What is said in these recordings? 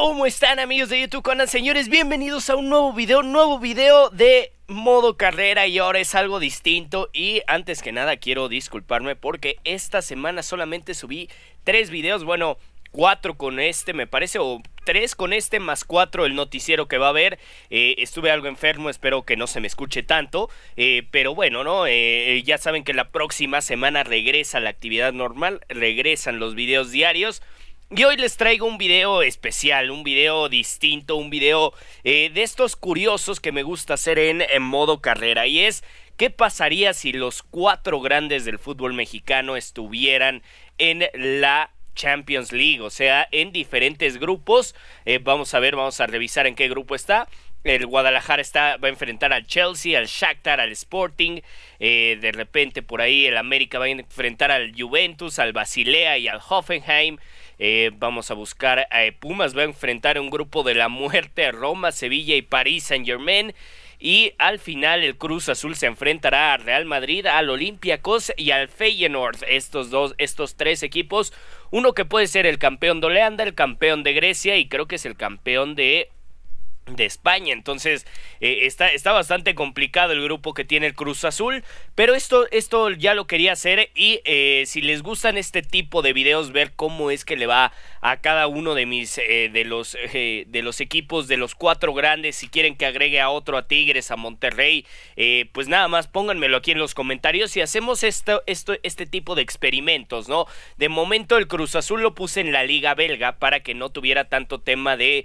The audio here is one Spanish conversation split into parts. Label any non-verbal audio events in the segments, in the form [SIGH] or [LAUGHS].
¿Cómo están amigos de YouTube Conan? Señores, bienvenidos a un nuevo video, nuevo video de modo carrera y ahora es algo distinto y antes que nada quiero disculparme porque esta semana solamente subí tres videos, bueno, cuatro con este me parece o tres con este más cuatro el noticiero que va a haber. Eh, estuve algo enfermo, espero que no se me escuche tanto. Eh, pero bueno, ¿no? Eh, ya saben que la próxima semana regresa la actividad normal, regresan los videos diarios. Y hoy les traigo un video especial, un video distinto, un video eh, de estos curiosos que me gusta hacer en, modo carrera. Y es, ¿qué pasaría si los cuatro grandes del fútbol mexicano estuvieran en la Champions League, o sea, en diferentes grupos. Eh, vamos a ver, vamos a revisar en qué grupo está. El Guadalajara está, va a enfrentar al Chelsea, al Shakhtar, al Sporting. Eh, de repente por ahí el América va a enfrentar al Juventus, al Basilea y al Hoffenheim. Eh, vamos a buscar a Pumas, va a enfrentar a un grupo de la muerte, Roma, Sevilla y París Saint Germain. Y al final el Cruz Azul se enfrentará a Real Madrid, al Olympiacos y al Feyenoord. Estos dos, estos tres equipos, uno que puede ser el campeón de Oleanda, el campeón de Grecia y creo que es el campeón de de España. Entonces eh, está, está bastante complicado el grupo que tiene el Cruz Azul. Pero esto, esto ya lo quería hacer y eh, si les gustan este tipo de videos, ver cómo es que le va a cada uno de mis eh, de los de los equipos de los cuatro grandes. Si quieren que agregue a otro a Tigres, a Monterrey, pues nada más pónganmelo aquí en los comentarios y hacemos esto, esto, este tipo de experimentos, ¿no? De momento el Cruz Azul lo puse en la liga belga para que no tuviera tanto tema de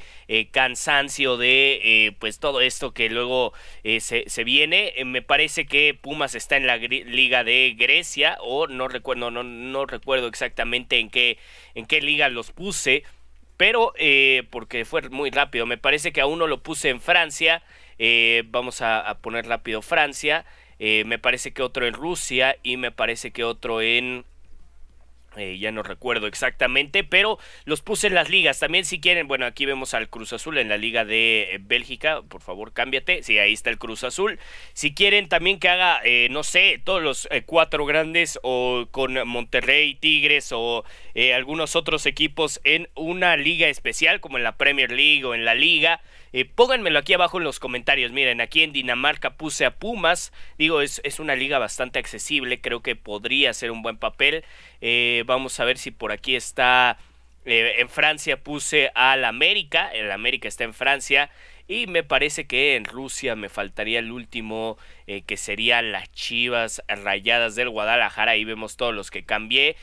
cansancio de eh, pues todo esto que luego eh, se, viene. Eh, me parece que Pumas está en la liga de Grecia o no recuerdo, no, no recuerdo exactamente en qué, en qué liga los puse, pero porque fue muy rápido. Me parece que a uno lo puse en Francia. vamos a, a, poner rápido Francia. me parece que otro en Rusia y me parece que otro en... Eh, ya no recuerdo exactamente, pero los puse en las ligas. También si quieren, bueno, aquí vemos al Cruz Azul en la liga de eh, Bélgica. Por favor, cámbiate. Sí, ahí está el Cruz Azul. Si quieren también que haga, eh, no sé, todos los cuatro grandes o con Monterrey, Tigres o algunos otros equipos en una liga especial como en la Premier League o en la liga. Eh, pónganmelo aquí abajo en los comentarios. Miren, aquí en Dinamarca puse a Pumas. Digo, es, una liga bastante accesible. Creo que podría ser un buen papel. Eh, vamos a ver si por aquí está... Eh, en Francia puse al América. El América está en Francia. Y me parece que en Rusia me faltaría el último, que sería las Chivas Rayadas del Guadalajara. Ahí vemos todos los que cambié.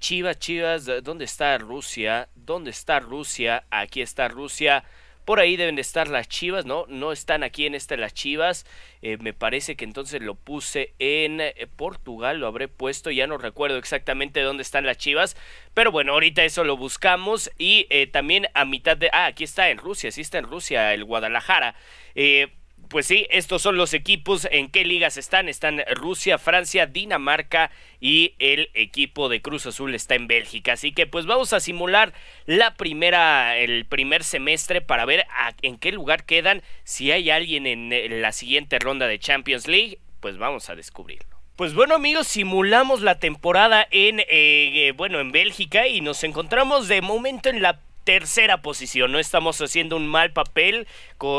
chivas, Chivas, ¿dónde está Rusia? ¿Dónde está Rusia? Aquí está Rusia. Por ahí deben de estar las chivas, ¿no? No están aquí en esta las chivas. Eh, me parece que entonces lo puse en eh, Portugal, lo habré puesto. Ya no recuerdo exactamente dónde están las chivas. Pero bueno, ahorita eso lo buscamos. Y eh, también a mitad de... Ah, aquí está en Rusia, sí está en Rusia, el Guadalajara. Eh, pues sí, estos son los equipos. ¿En qué ligas están? Están Rusia, Francia, Dinamarca y el equipo de Cruz Azul está en Bélgica. Así que pues vamos a simular la primera, el primer semestre para ver en qué lugar quedan. Si hay alguien en eh, la siguiente ronda de Champions League, pues vamos a descubrirlo. Pues bueno amigos, simulamos la temporada en, eh, eh, bueno, en Bélgica y nos encontramos de momento en la tercera posición. No estamos haciendo un mal papel,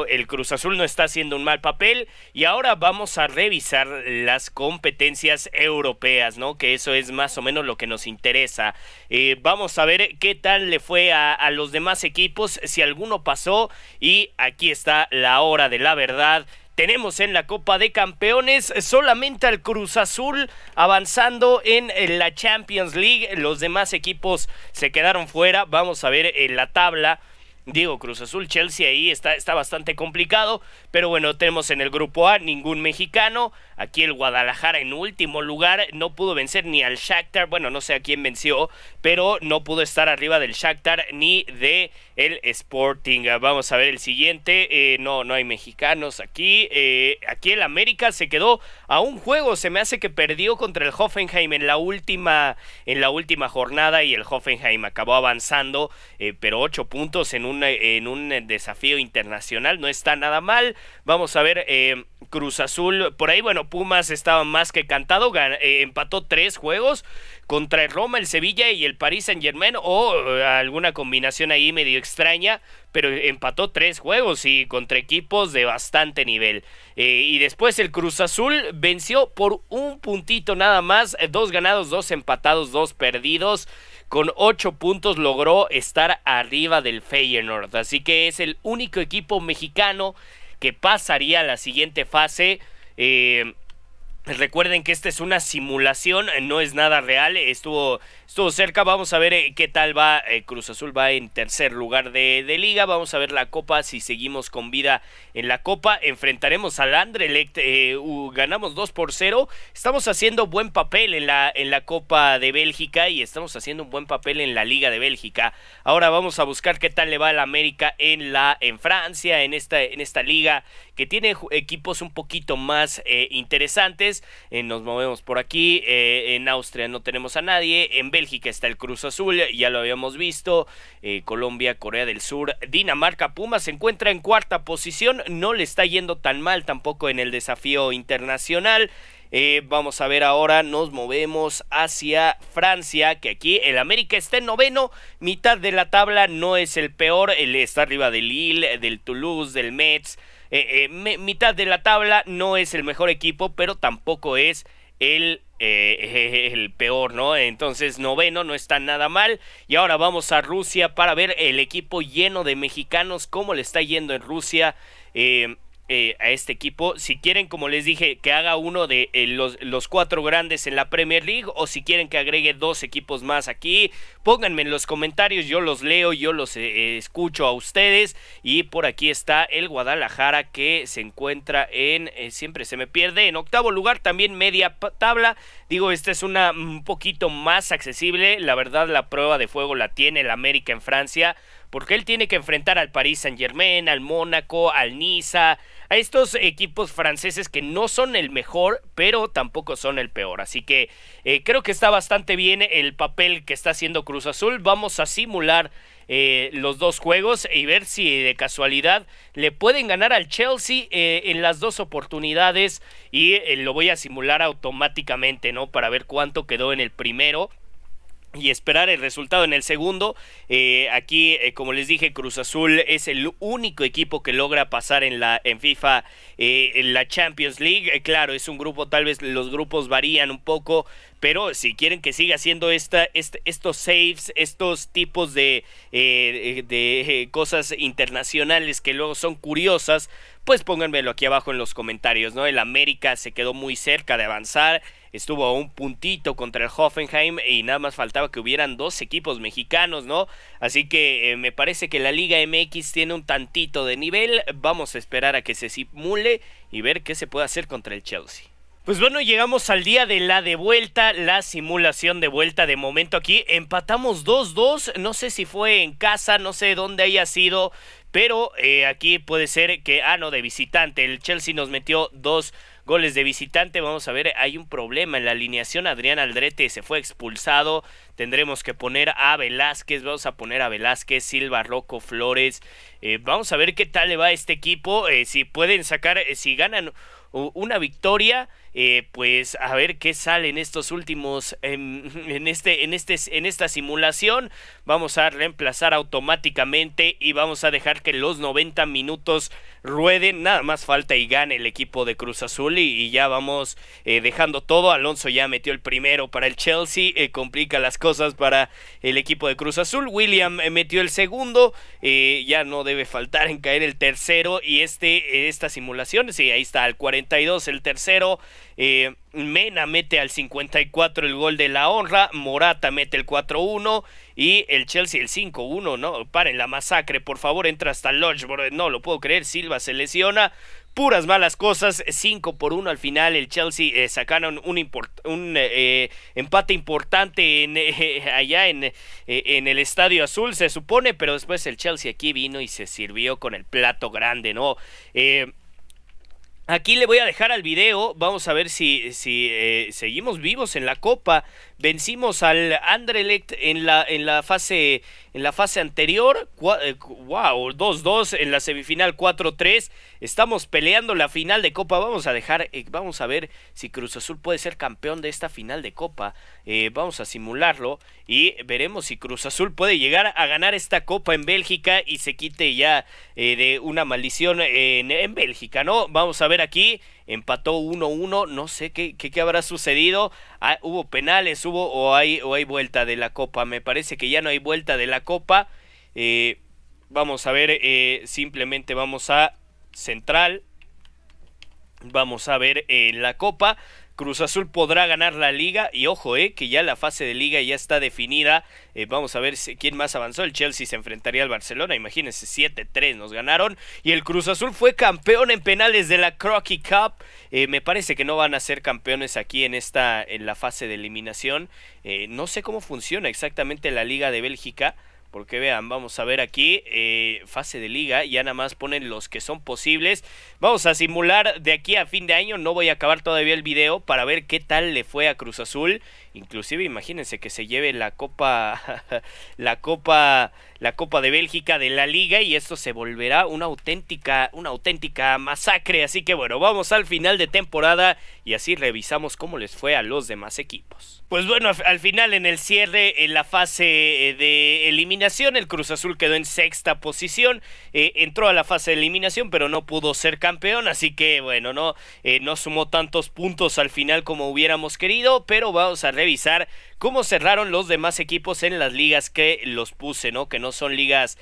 el Cruz Azul no está haciendo un mal papel y ahora vamos a revisar las competencias europeas, ¿no? Que eso es más o menos lo que nos interesa. Eh, vamos a ver qué tal le fue a los demás equipos, si alguno pasó y aquí está la hora de la verdad tenemos en la Copa de Campeones solamente al Cruz Azul avanzando en la Champions League. Los demás equipos se quedaron fuera. Vamos a ver en la tabla. Digo, Cruz Azul, Chelsea ahí está, está bastante complicado. Pero bueno, tenemos en el grupo A ningún mexicano. Aquí el Guadalajara en último lugar no pudo vencer ni al Shakhtar, bueno, no sé a quién venció, pero no pudo estar arriba del Shakhtar ni de el Sporting. Vamos a ver el siguiente. Eh, no, no hay mexicanos aquí. Eh, aquí el América se quedó a un juego. Se me hace que perdió contra el Hoffenheim en la última, en la última jornada y el Hoffenheim acabó avanzando, eh, pero ocho puntos en en un desafío internacional no está nada mal. Vamos a ver. Cruz Azul. Por ahí, bueno, Pumas estaba más que cantado, eh, empató tres juegos contra el Roma, el Sevilla y el París Saint Germain o eh, alguna combinación ahí medio extraña, pero empató tres juegos y contra equipos de bastante nivel. Eh, y después el Cruz Azul venció por un puntito nada más, dos ganados, dos empatados, dos perdidos con ocho puntos logró estar arriba del Feyenoord. Así que es el único equipo mexicano que pasaría a la siguiente fase. Eh, Recuerden que esta es una simulación, eh, no es nada real, eh, estuvo, estuvo cerca, vamos a ver eh, qué tal va, Cruz Azul va en tercer lugar de, liga, vamos a ver la copa, si seguimos con vida en la copa, enfrentaremos al Andrelect, ganamos 2 por 0, estamos haciendo buen papel en la, en la copa de Bélgica y estamos haciendo un buen papel en la liga de Bélgica, ahora vamos a buscar qué tal le va al América en, la, en Francia, en esta, en esta liga que tiene equipos un poquito más interesantes, eh, nos movemos por aquí, eh, en Austria no tenemos a nadie, en Bélgica está el Cruz Azul, ya lo habíamos visto, eh, Colombia, Corea del Sur, Dinamarca, Puma se encuentra en cuarta posición, no le está yendo tan mal tampoco en el desafío internacional. vamos a ver ahora, nos movemos hacia Francia, que aquí el América está en noveno, mitad de la tabla, no es el peor, él está arriba del Lille, del Toulouse, del Metz. Eh, eh, mitad de la tabla, no es el mejor equipo, pero tampoco es el, eh, [LAUGHS] el peor, ¿no? Entonces noveno no está nada mal. Y ahora vamos a Rusia para ver el equipo lleno de mexicanos, cómo le está yendo en Rusia. Eh, eh, a este equipo. Si quieren, como les dije, que haga uno de eh, los, cuatro grandes en la Premier League o si quieren que agregue dos equipos más aquí, pónganme en los comentarios, yo los leo, yo los eh, escucho a ustedes. Y por aquí está el Guadalajara que se encuentra en, siempre se me pierde, en octavo lugar, también media tabla. Digo, esta es una un poquito más accesible, la verdad la prueba de fuego la tiene el América en Francia. Porque él tiene que enfrentar al Paris Saint Germain, al Mónaco, al Niza, a estos equipos franceses que no son el mejor, pero tampoco son el peor. Así que eh, creo que está bastante bien el papel que está haciendo Cruz Azul. Vamos a simular eh, los dos juegos y ver si de casualidad le pueden ganar al Chelsea eh, en las dos oportunidades y lo voy a simular automáticamente, ¿no? Para ver cuánto quedó en el primero y esperar el resultado en el segundo. Eh, aquí, eh, como les dije, Cruz Azul es el único equipo que logra pasar en la en FIFA eh, en la Champions League. claro, es un grupo, tal vez los grupos varían un poco, pero si quieren que siga haciendo esta, este, estos saves, estos tipos de, de cosas internacionales que luego son curiosas, pues pónganmelo aquí abajo en los comentarios, ¿no? El América se quedó muy cerca de avanzar estuvo a un puntito contra el Hoffenheim y nada más faltaba que hubieran dos equipos mexicanos, ¿no? Así que eh, me parece que la Liga MX tiene un tantito de nivel, vamos a esperar a que se simule y ver qué se puede hacer contra el Chelsea. Pues bueno, llegamos al día de la de vuelta, la simulación de vuelta de momento aquí. Empatamos 2-2, no sé si fue en casa, no sé dónde haya sido, pero eh, aquí puede ser que, ah, no, de visitante. El Chelsea nos metió dos Goles de visitante, vamos a ver, hay un problema en la alineación. Adrián Aldrete se fue expulsado. Tendremos que poner a Velázquez, vamos a poner a Velázquez, Silva, Roco Flores. Eh, vamos a ver qué tal le va a este equipo. Eh, si pueden sacar, eh, si ganan una victoria, eh, pues a ver qué sale en estos últimos em, [LAUGHS] en, este en este en esta simulación vamos a reemplazar automáticamente y vamos a dejar que los 90 minutos rueden nada más falta y gane el equipo de Cruz Azul y, ya vamos eh, dejando todo Alonso ya metió el primero para el Chelsea eh, complica las cosas para el equipo de Cruz Azul William metió el segundo ya no debe faltar en caer el tercero y este esta simulación sí ahí está al 42 el tercero eh, Mena mete al 54 el gol de la honra, Morata mete el 4-1 y el Chelsea el 5-1, no, paren la masacre, por favor, entra hasta Lodge, no lo puedo creer, Silva se lesiona, puras malas cosas, 5 por 1 al final, el Chelsea eh, sacaron un, eh, empate importante [LAUGHS] allá en, en, el Estadio Azul, se supone, pero después el Chelsea aquí vino y se sirvió con el plato grande, ¿no? Eh, Aquí le voy a dejar al video, vamos a ver si, si eh, seguimos vivos en la copa. Vencimos al Anderlecht en la, en la, fase, en la fase anterior, wow, eh, 2-2 en la semifinal 4-3. Estamos peleando la final de copa, vamos a dejar, eh, vamos a ver si Cruz Azul puede ser campeón de esta final de copa. vamos a simularlo y veremos si Cruz Azul puede llegar a ganar esta copa en Bélgica y se quite ya de una maldición en, en Bélgica, ¿no? Vamos a ver aquí, empató 1-1, no sé qué, qué, habrá sucedido. Ah, hubo penales, hubo o hay, o hay vuelta de la copa. Me parece que ya no hay vuelta de la copa. Eh, vamos a ver, eh, simplemente vamos a Central. Vamos a ver eh, la copa. Cruz Azul podrá ganar la liga y ojo, eh, que ya la fase de liga ya está definida. Eh, vamos a ver quién más avanzó. El Chelsea se enfrentaría al Barcelona, imagínense, 7-3 nos ganaron. Y el Cruz Azul fue campeón en penales de la Crocky Cup. Eh, me parece que no van a ser campeones aquí en, esta, en la fase de eliminación. Eh, no sé cómo funciona exactamente la liga de Bélgica. Porque vean, vamos a ver aquí eh, fase de liga, ya nada más ponen los que son posibles. Vamos a simular de aquí a fin de año, no voy a acabar todavía el video para ver qué tal le fue a Cruz Azul. Inclusive imagínense que se lleve la copa, [LAUGHS] la copa, la copa de Bélgica de la liga y esto se volverá una auténtica, una auténtica masacre. Así que bueno, vamos al final de temporada y así revisamos cómo les fue a los demás equipos. Pues bueno, al final en el cierre, en la fase eh, de eliminación, el Cruz Azul quedó en sexta posición, eh, entró a la fase de eliminación, pero no pudo ser campeón, así que bueno, no, eh, no sumó tantos puntos al final como hubiéramos querido, pero vamos a revisar cómo cerraron los demás equipos en las ligas que los puse, ¿no? Que no son ligas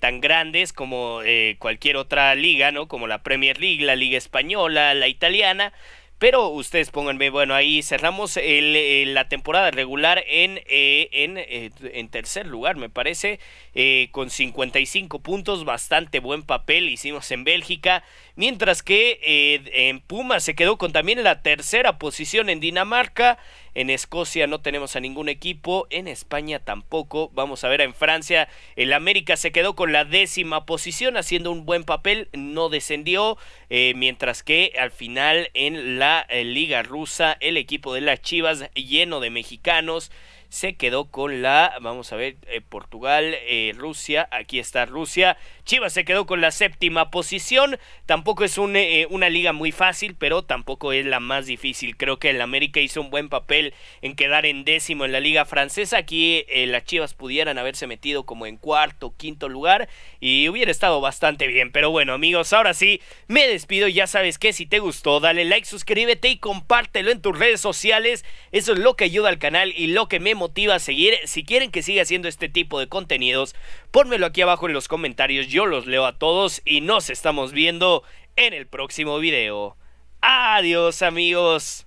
tan grandes como cualquier otra liga, ¿no? Como la Premier League, la Liga Española, la Italiana. Pero ustedes pónganme, bueno, ahí cerramos la temporada regular en, eh, eh, en, tercer lugar, me parece, eh, con 55 puntos, bastante buen papel hicimos en Bélgica, mientras que en Puma se quedó con también la tercera posición en Dinamarca, en Escocia no tenemos a ningún equipo, en España tampoco. Vamos a ver, en Francia el América se quedó con la décima posición haciendo un buen papel, no descendió, eh, mientras que al final en la eh, Liga Rusa el equipo de las Chivas lleno de mexicanos se quedó con la, vamos a ver, eh, Portugal, Rusia, aquí está Rusia, Chivas se quedó con la séptima posición. Tampoco es eh, eh, una liga muy fácil, pero tampoco es la más difícil. Creo que el América hizo un buen papel en quedar en décimo en la liga francesa. Aquí eh, las Chivas pudieran haberse metido como en cuarto, quinto lugar y hubiera estado bastante bien. Pero bueno, amigos, ahora sí, me despido. Ya sabes que si te gustó, dale like, suscríbete y compártelo en tus redes sociales. Eso es lo que ayuda al canal y lo que me motiva a seguir. Si quieren que siga haciendo este tipo de contenidos, pónmelo aquí abajo en los comentarios yo los leo a todos y nos estamos viendo en el próximo video. Adiós amigos.